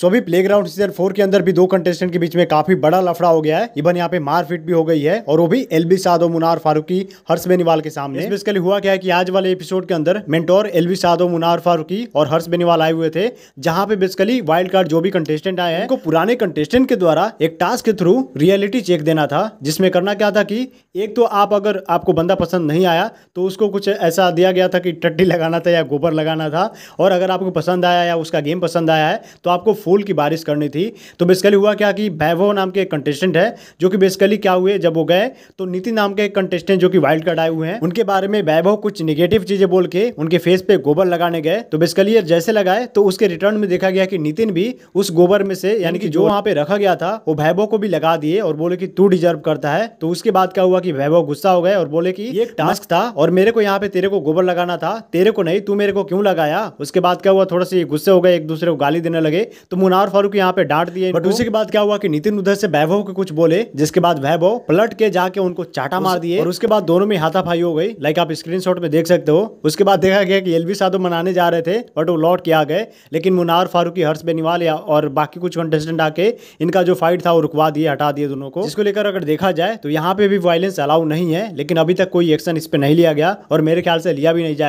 सो अभी play ground season four के अंदर भी दो कंटेस्टेंट के बीच में काफी बड़ा लफड़ा हो गया है इवन यहाँ पे मारपीट भी हो गई है और वो भी एल बी साधो मुनार फारूकी हर्ष बेनीवाल के सामने बेसिकली हुआ क्या है कि आज वाले एपिसोड के अंदर मेंटोर एल बी मुनार फारूकी और हर्ष बेनीवाल आए हुए थे जहाँ पे बेसिकली वाइल्ड कार्ड जो भी कंटेस्टेंट आए हैं पुराने कंटेस्टेंट के द्वारा एक टास्क के थ्रू रियलिटी चेक देना था जिसमें करना क्या था कि एक तो आप अगर आपको बंदा पसंद नहीं आया तो उसको कुछ ऐसा दिया गया था कि टट्टी लगाना था या गोबर लगाना था और अगर आपको पसंद आया या उसका गेम पसंद आया है तो आपको फूल की बारिश करनी थी तो बेसिकली हुआ क्या कि वैभव नाम के कंटेस्टेंट है जो कि बेसिकली क्या हुए जब वो गए तो नीति नाम के कंटेस्टेंट जो कि वाइल्ड कार्ड आए हुए हैं उनके बारे में वैभव कुछ निगेटिव चीजें बोल के उनके फेस पे गोबर लगाने गए तो बेसिकली ये जैसे लगाए तो उसके रिटर्न में देखा गया कि नितिन भी उस गोबर में से यानी कि जो वहाँ पे रखा गया था वो वैभव को भी लगा दिए और बोले कि तू डिजर्व करता है तो उसके बाद क्या हुआ कि वैभव गुस्सा हो गए और बोले कि ये टास्क था और मेरे को यहाँ पे तेरे को गोबर लगाना था तेरे को नहीं तू मेरे को क्यों लगाया उसके बाद क्या हुआ थोड़ा सा गुस्से हो गए एक दूसरे को गाली देने लगे तो तो मुनार फारूक यहाँ पे डांट दिए बट उसी के बाद क्या हुआ कि नितिन उधर से वैभव के कुछ बोले जिसके बाद वैभव पलट के जाके उनको चाटा मार दिए और उसके बाद दोनों में हाथापाई हो गई लाइक आप स्क्रीन में देख सकते हो उसके बाद देखा गया कि एलवी साधु मनाने जा रहे थे बट वो लौट के आ गए लेकिन मुनार फारूकी हर्ष बेनीवाल और बाकी कुछ कंटेस्टेंट आके इनका जो फाइट था वो रुकवा दिए हटा दिए दोनों को इसको लेकर अगर देखा जाए तो यहाँ पे भी वायलेंस अलाउ नहीं है लेकिन अभी तक कोई एक्शन इस पर नहीं लिया गया और मेरे ख्याल से लिया भी नहीं जाएगा